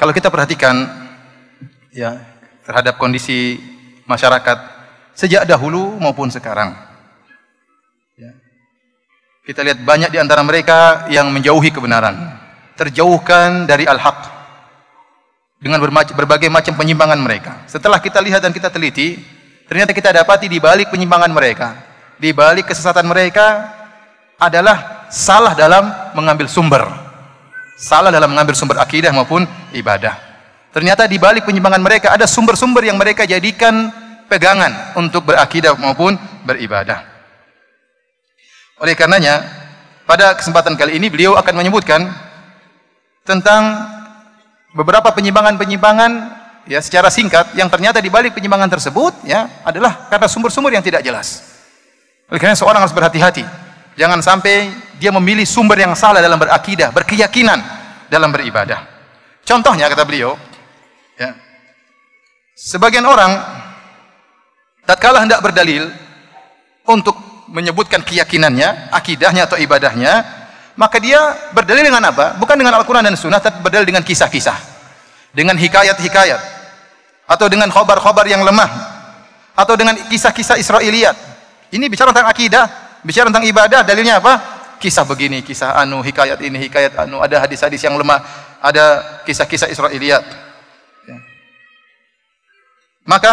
kalau kita perhatikan ya terhadap kondisi masyarakat sejak dahulu maupun sekarang. Ya. Kita lihat banyak di antara mereka yang menjauhi kebenaran, terjauhkan dari al-haq dengan berbagai macam penyimpangan mereka. Setelah kita lihat dan kita teliti, ternyata kita dapati di balik penyimpangan mereka, di balik kesesatan mereka adalah salah dalam mengambil sumber. Salah dalam mengambil sumber akidah maupun ibadah. Ternyata di balik penyimpangan mereka ada sumber-sumber yang mereka jadikan pegangan untuk berakidah maupun beribadah. Oleh karenanya, pada kesempatan kali ini beliau akan menyebutkan tentang beberapa penyimpangan-penyimpangan ya secara singkat yang ternyata di balik penyimpangan tersebut ya adalah karena sumber-sumber yang tidak jelas. Oleh karena seorang harus berhati-hati Jangan sampai dia memilih sumber yang salah dalam berakidah, berkeyakinan dalam beribadah. Contohnya kata beliau, ya, sebagian orang tatkala hendak berdalil untuk menyebutkan keyakinannya, akidahnya atau ibadahnya, maka dia berdalil dengan apa? Bukan dengan Al-Quran dan Sunnah, tapi berdalil dengan kisah-kisah, dengan hikayat-hikayat, atau dengan khobar-khobar yang lemah, atau dengan kisah-kisah Israeliat. Ini bicara tentang akidah, Bicara tentang ibadah, dalilnya apa? Kisah begini, kisah anu, hikayat ini, hikayat anu. Ada hadis-hadis yang lemah, ada kisah-kisah Israiliyat. Ya. Maka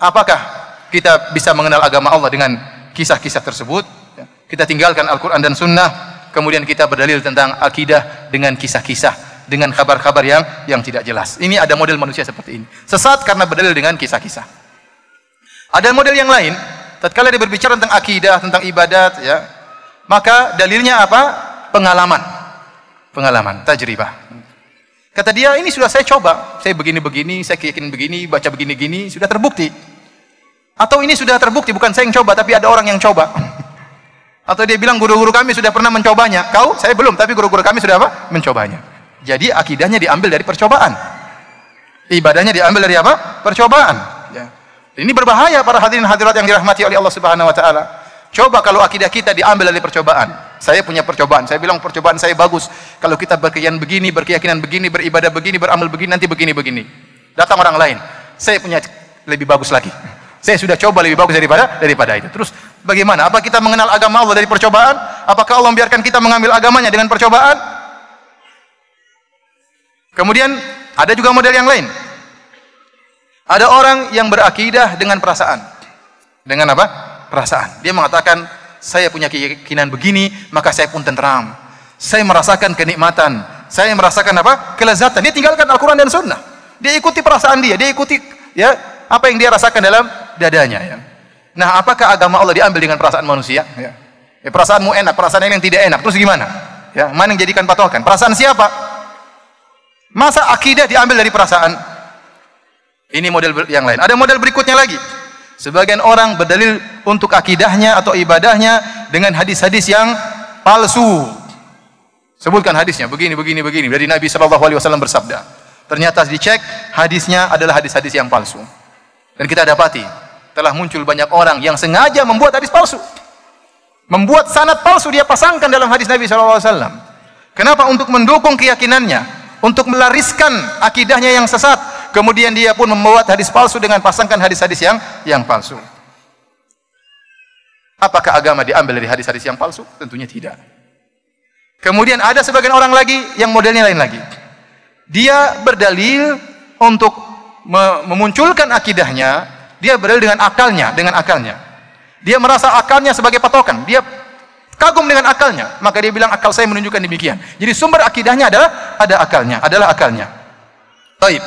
apakah kita bisa mengenal agama Allah dengan kisah-kisah tersebut? Ya. Kita tinggalkan Al-Quran dan Sunnah, kemudian kita berdalil tentang akidah dengan kisah-kisah, dengan kabar-kabar yang yang tidak jelas. Ini ada model manusia seperti ini. Sesat karena berdalil dengan kisah-kisah. Ada model yang lain, tatkala dia berbicara tentang akidah, tentang ibadat ya. Maka dalilnya apa? Pengalaman. Pengalaman, tajribah. Kata dia, ini sudah saya coba. Saya begini-begini, saya keyakinan begini, baca begini-gini, sudah terbukti. Atau ini sudah terbukti, bukan saya yang coba, tapi ada orang yang coba. Atau dia bilang, guru-guru kami sudah pernah mencobanya. Kau? Saya belum, tapi guru-guru kami sudah apa? Mencobanya. Jadi akidahnya diambil dari percobaan. Ibadahnya diambil dari apa? Percobaan. Ya. Ini berbahaya para hadirin hadirat yang dirahmati oleh Allah Subhanahu wa taala. Coba kalau akidah kita diambil dari percobaan. Saya punya percobaan. Saya bilang percobaan saya bagus. Kalau kita berkeyakinan begini, berkeyakinan begini, beribadah begini, beramal begini, nanti begini begini. Datang orang lain. Saya punya lebih bagus lagi. Saya sudah coba lebih bagus daripada daripada itu. Terus bagaimana? Apa kita mengenal agama Allah dari percobaan? Apakah Allah membiarkan kita mengambil agamanya dengan percobaan? Kemudian ada juga model yang lain. Ada orang yang berakidah dengan perasaan. Dengan apa? Perasaan. Dia mengatakan, saya punya keyakinan begini, maka saya pun tenteram. Saya merasakan kenikmatan. Saya merasakan apa? Kelezatan. Dia tinggalkan Al-Quran dan Sunnah. Dia ikuti perasaan dia. Dia ikuti ya apa yang dia rasakan dalam dadanya. Ya. Nah, apakah agama Allah diambil dengan perasaan manusia? Ya. ya perasaanmu enak, perasaan yang tidak enak. Terus gimana? Ya, mana yang jadikan patokan? Perasaan siapa? Masa akidah diambil dari perasaan? Ini model yang lain. Ada model berikutnya lagi. Sebagian orang berdalil untuk akidahnya atau ibadahnya dengan hadis-hadis yang palsu. Sebutkan hadisnya begini begini begini dari Nabi sallallahu alaihi wasallam bersabda. Ternyata dicek hadisnya adalah hadis-hadis yang palsu. Dan kita dapati telah muncul banyak orang yang sengaja membuat hadis palsu. Membuat sanad palsu dia pasangkan dalam hadis Nabi sallallahu alaihi wasallam. Kenapa? Untuk mendukung keyakinannya, untuk melariskan akidahnya yang sesat, Kemudian dia pun membuat hadis palsu dengan pasangkan hadis-hadis yang yang palsu. Apakah agama diambil dari hadis-hadis yang palsu? Tentunya tidak. Kemudian ada sebagian orang lagi yang modelnya lain lagi. Dia berdalil untuk memunculkan akidahnya, dia berdalil dengan akalnya, dengan akalnya. Dia merasa akalnya sebagai patokan. Dia kagum dengan akalnya maka dia bilang akal saya menunjukkan demikian jadi sumber akidahnya adalah ada akalnya adalah akalnya taib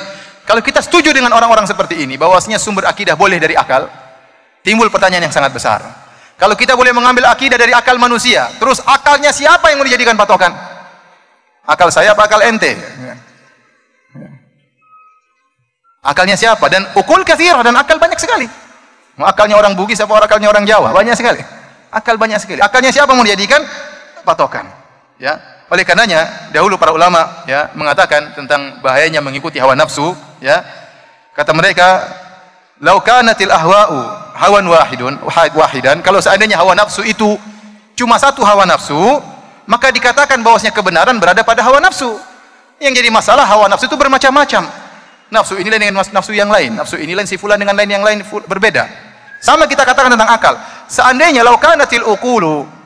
kalau kita setuju dengan orang-orang seperti ini bahwasanya sumber akidah boleh dari akal, timbul pertanyaan yang sangat besar. Kalau kita boleh mengambil akidah dari akal manusia, terus akalnya siapa yang mau dijadikan patokan? Akal saya apa akal ente? Akalnya siapa? Dan ukul kathirah dan akal banyak sekali. Akalnya orang Bugis apa akalnya orang Jawa? Banyak sekali. Akal banyak sekali. Akalnya siapa mau dijadikan patokan? Ya. Oleh karenanya dahulu para ulama ya mengatakan tentang bahayanya mengikuti hawa nafsu ya. Kata mereka, "Laukanatil ahwa'u hawan wahidun wahidan." Kalau seandainya hawa nafsu itu cuma satu hawa nafsu, maka dikatakan bahwasanya kebenaran berada pada hawa nafsu. Yang jadi masalah hawa nafsu itu bermacam-macam. Nafsu ini lain dengan nafsu yang lain, nafsu ini lain si fulan dengan lain yang lain berbeda. Sama kita katakan tentang akal. Seandainya laukanatil uqulu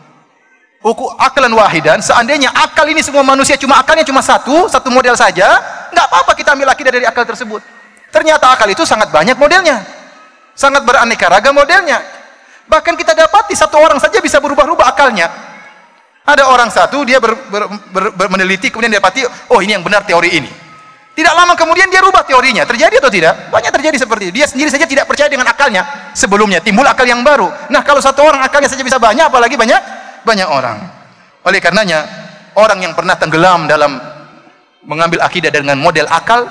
hukum akalan wahidan, seandainya akal ini semua manusia cuma akalnya cuma satu, satu model saja, nggak apa-apa kita ambil akidah dari akal tersebut. Ternyata akal itu sangat banyak modelnya. Sangat beraneka ragam modelnya. Bahkan kita dapati satu orang saja bisa berubah-ubah akalnya. Ada orang satu dia ber, ber, ber, ber, meneliti kemudian dia dapati oh ini yang benar teori ini. Tidak lama kemudian dia rubah teorinya. Terjadi atau tidak? Banyak terjadi seperti itu. Dia sendiri saja tidak percaya dengan akalnya sebelumnya. Timbul akal yang baru. Nah, kalau satu orang akalnya saja bisa banyak, apalagi banyak banyak orang. Oleh karenanya, orang yang pernah tenggelam dalam mengambil akidah dengan model akal,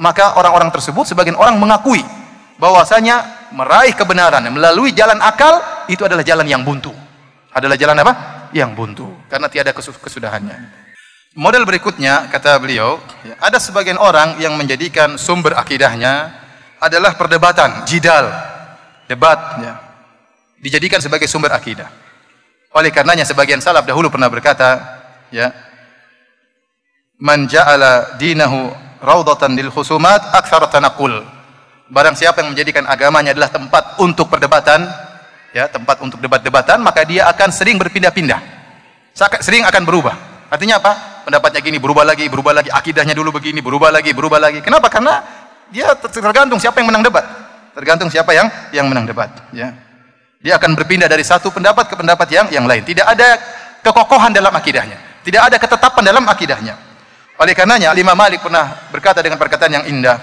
maka orang-orang tersebut sebagian orang mengakui bahwasanya meraih kebenaran melalui jalan akal itu adalah jalan yang buntu. Adalah jalan apa? Yang buntu karena tiada kesudahannya. Model berikutnya kata beliau, ada sebagian orang yang menjadikan sumber akidahnya adalah perdebatan, jidal, debatnya Dijadikan sebagai sumber akidah. Oleh karenanya sebagian salaf dahulu pernah berkata, ya, "Man ja'ala dinahu raudatan lil khusumat aktsar tanaqul." Barang siapa yang menjadikan agamanya adalah tempat untuk perdebatan, ya, tempat untuk debat-debatan, maka dia akan sering berpindah-pindah. Sering akan berubah. Artinya apa? Pendapatnya gini, berubah lagi, berubah lagi, akidahnya dulu begini, berubah lagi, berubah lagi. Kenapa? Karena dia tergantung siapa yang menang debat. Tergantung siapa yang yang menang debat, ya. Dia akan berpindah dari satu pendapat ke pendapat yang yang lain. Tidak ada kekokohan dalam akidahnya. Tidak ada ketetapan dalam akidahnya. Oleh karenanya Imam Malik pernah berkata dengan perkataan yang indah,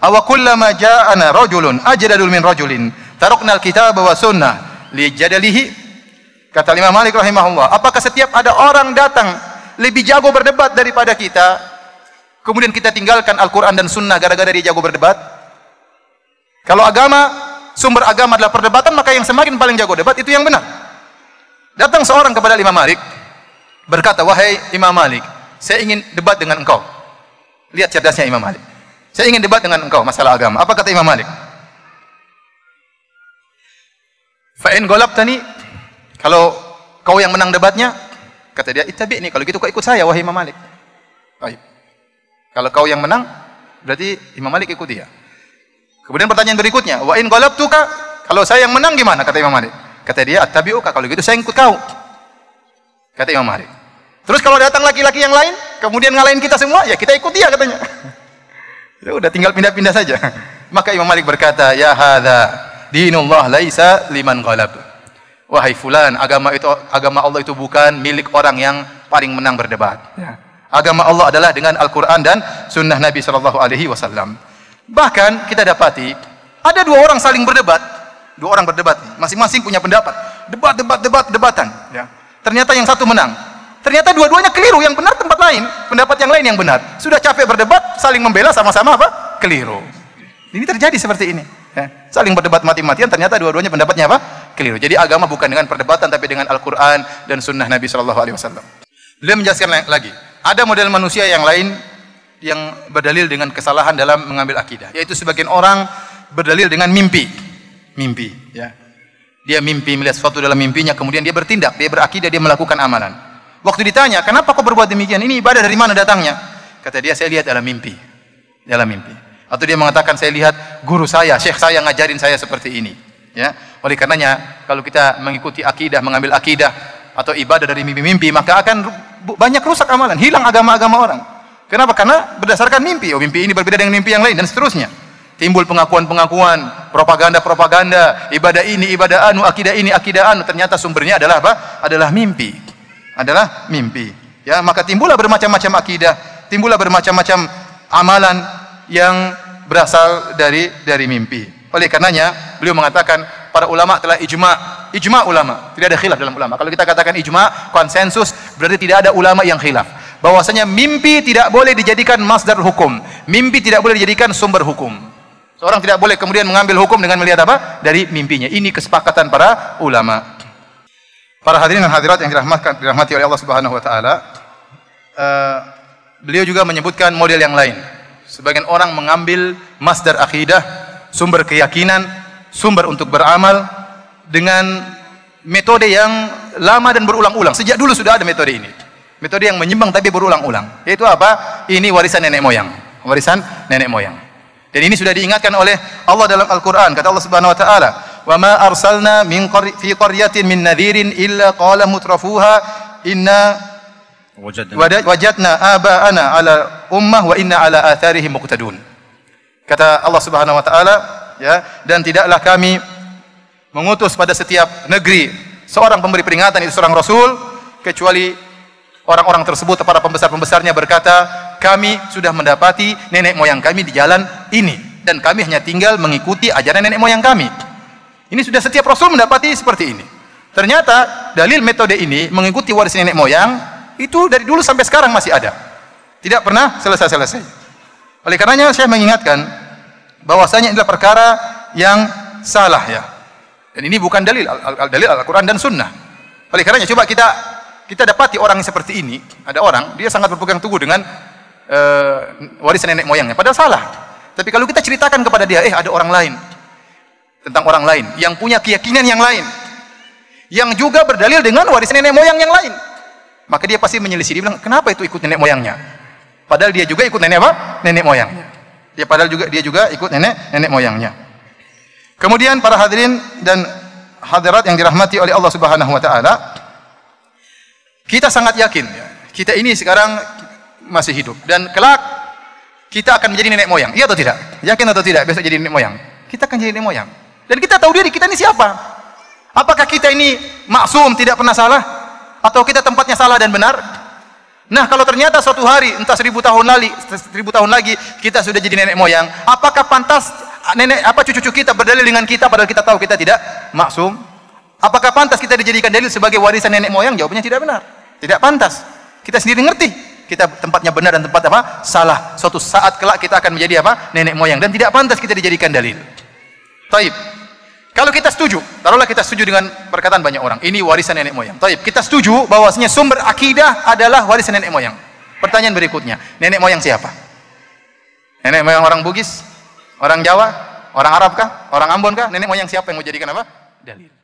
"Awa kullama ja'ana rajulun ajdadul min rajulin, taruknal kitab wa sunnah li jadalihi." Kata Imam Malik rahimahullah, apakah setiap ada orang datang lebih jago berdebat daripada kita, kemudian kita tinggalkan Al-Qur'an dan sunnah gara-gara dia jago berdebat? Kalau agama sumber agama adalah perdebatan, maka yang semakin paling jago debat itu yang benar. Datang seorang kepada Imam Malik berkata, "Wahai Imam Malik, saya ingin debat dengan engkau." Lihat cerdasnya Imam Malik. "Saya ingin debat dengan engkau masalah agama." Apa kata Imam Malik? "Fa in tani kalau kau yang menang debatnya, kata dia, "Ittabi ini kalau gitu kau ikut saya wahai Imam Malik." Baik. Kalau kau yang menang, berarti Imam Malik ikut dia. Kemudian pertanyaan berikutnya, wa in ghalabtuka, kalau saya yang menang gimana kata Imam Malik? Kata dia, attabi'uka, kalau gitu saya ikut kau. Kata Imam Malik. Terus kalau datang laki-laki yang lain, kemudian ngalahin kita semua, ya kita ikut dia katanya. ya udah tinggal pindah-pindah saja. Maka Imam Malik berkata, "Ya hadza dinullah laisa liman ghalab." Wahai fulan, agama itu agama Allah itu bukan milik orang yang paling menang berdebat. Ya. Agama Allah adalah dengan Al-Qur'an dan sunnah Nabi sallallahu alaihi wasallam. Bahkan kita dapati ada dua orang saling berdebat, dua orang berdebat masing-masing punya pendapat. Debat, debat, debat, debatan. Ya. Ternyata yang satu menang. Ternyata dua-duanya keliru, yang benar tempat lain, pendapat yang lain yang benar. Sudah capek berdebat, saling membela sama-sama apa? Keliru. Ini terjadi seperti ini. Ya. Saling berdebat mati-matian, ternyata dua-duanya pendapatnya apa? Keliru. Jadi agama bukan dengan perdebatan, tapi dengan Al-Quran dan Sunnah Nabi Shallallahu Alaihi Wasallam. Beliau menjelaskan lagi, ada model manusia yang lain yang berdalil dengan kesalahan dalam mengambil akidah yaitu sebagian orang berdalil dengan mimpi mimpi ya dia mimpi melihat sesuatu dalam mimpinya kemudian dia bertindak dia berakidah dia melakukan amalan waktu ditanya kenapa kau berbuat demikian ini ibadah dari mana datangnya kata dia saya lihat dalam mimpi dalam mimpi atau dia mengatakan saya lihat guru saya syekh saya ngajarin saya seperti ini ya oleh karenanya kalau kita mengikuti akidah mengambil akidah atau ibadah dari mimpi-mimpi maka akan banyak rusak amalan hilang agama-agama orang Kenapa? Karena berdasarkan mimpi. Oh, mimpi ini berbeda dengan mimpi yang lain dan seterusnya. Timbul pengakuan-pengakuan, propaganda-propaganda, ibadah ini, ibadah anu, akidah ini, akidah anu. Ternyata sumbernya adalah apa? Adalah mimpi. Adalah mimpi. Ya, maka timbullah bermacam-macam akidah, timbullah bermacam-macam amalan yang berasal dari dari mimpi. Oleh karenanya, beliau mengatakan para ulama telah ijma, ijma ulama, tidak ada khilaf dalam ulama. Kalau kita katakan ijma, konsensus berarti tidak ada ulama yang khilaf bahwasanya mimpi tidak boleh dijadikan masdar hukum. Mimpi tidak boleh dijadikan sumber hukum. Seorang tidak boleh kemudian mengambil hukum dengan melihat apa? Dari mimpinya. Ini kesepakatan para ulama. Para hadirin dan hadirat yang dirahmatkan, dirahmati oleh Allah Subhanahu wa taala, uh, beliau juga menyebutkan model yang lain. Sebagian orang mengambil masdar akidah, sumber keyakinan, sumber untuk beramal dengan metode yang lama dan berulang-ulang. Sejak dulu sudah ada metode ini. Metode yang menyembang tapi berulang-ulang. Yaitu apa? Ini warisan nenek moyang. Warisan nenek moyang. Dan ini sudah diingatkan oleh Allah dalam Al-Qur'an. Kata Allah Subhanahu wa taala, "Wa ma arsalna min qari fi qaryatin min nadhirin illa qala mutrafuha inna wajadna, wajadna aba'ana ala ummah wa inna ala atharihim muqtadun." Kata Allah Subhanahu wa taala, ya, dan tidaklah kami mengutus pada setiap negeri seorang pemberi peringatan itu seorang rasul kecuali Orang-orang tersebut, para pembesar-pembesarnya berkata, kami sudah mendapati nenek moyang kami di jalan ini. Dan kami hanya tinggal mengikuti ajaran nenek moyang kami. Ini sudah setiap Rasul mendapati seperti ini. Ternyata dalil metode ini mengikuti waris nenek moyang itu dari dulu sampai sekarang masih ada. Tidak pernah selesai-selesai. Oleh karenanya saya mengingatkan bahwasanya adalah perkara yang salah ya. Dan ini bukan dalil, dalil Al-Qur'an dan Sunnah. Oleh karenanya coba kita kita dapati orang seperti ini, ada orang dia sangat berpegang teguh dengan uh, eh, warisan nenek moyangnya. Padahal salah. Tapi kalau kita ceritakan kepada dia, eh ada orang lain tentang orang lain yang punya keyakinan yang lain, yang juga berdalil dengan warisan nenek moyang yang lain, maka dia pasti menyelisih. Dia bilang, kenapa itu ikut nenek moyangnya? Padahal dia juga ikut nenek apa? Nenek moyang. Dia padahal juga dia juga ikut nenek nenek moyangnya. Kemudian para hadirin dan hadirat yang dirahmati oleh Allah Subhanahu wa taala, kita sangat yakin, ya. kita ini sekarang masih hidup dan kelak kita akan menjadi nenek moyang. Iya atau tidak? Yakin atau tidak besok jadi nenek moyang? Kita akan jadi nenek moyang. Dan kita tahu diri kita ini siapa. Apakah kita ini maksum, tidak pernah salah? Atau kita tempatnya salah dan benar? Nah, kalau ternyata suatu hari, entah seribu tahun lagi, seribu tahun lagi kita sudah jadi nenek moyang, apakah pantas nenek apa cucu-cucu kita berdalil dengan kita padahal kita tahu kita tidak maksum? Apakah pantas kita dijadikan dalil sebagai warisan nenek moyang? Jawabannya tidak benar. Tidak pantas. Kita sendiri ngerti kita tempatnya benar dan tempat apa? Salah. Suatu saat kelak kita akan menjadi apa? Nenek moyang dan tidak pantas kita dijadikan dalil. Taib. Kalau kita setuju, taruhlah kita setuju dengan perkataan banyak orang. Ini warisan nenek moyang. Taib. Kita setuju bahwasanya sumber akidah adalah warisan nenek moyang. Pertanyaan berikutnya, nenek moyang siapa? Nenek moyang orang Bugis, orang Jawa, orang Arab kah? Orang Ambon kah? Nenek moyang siapa yang mau jadikan apa? Dalil.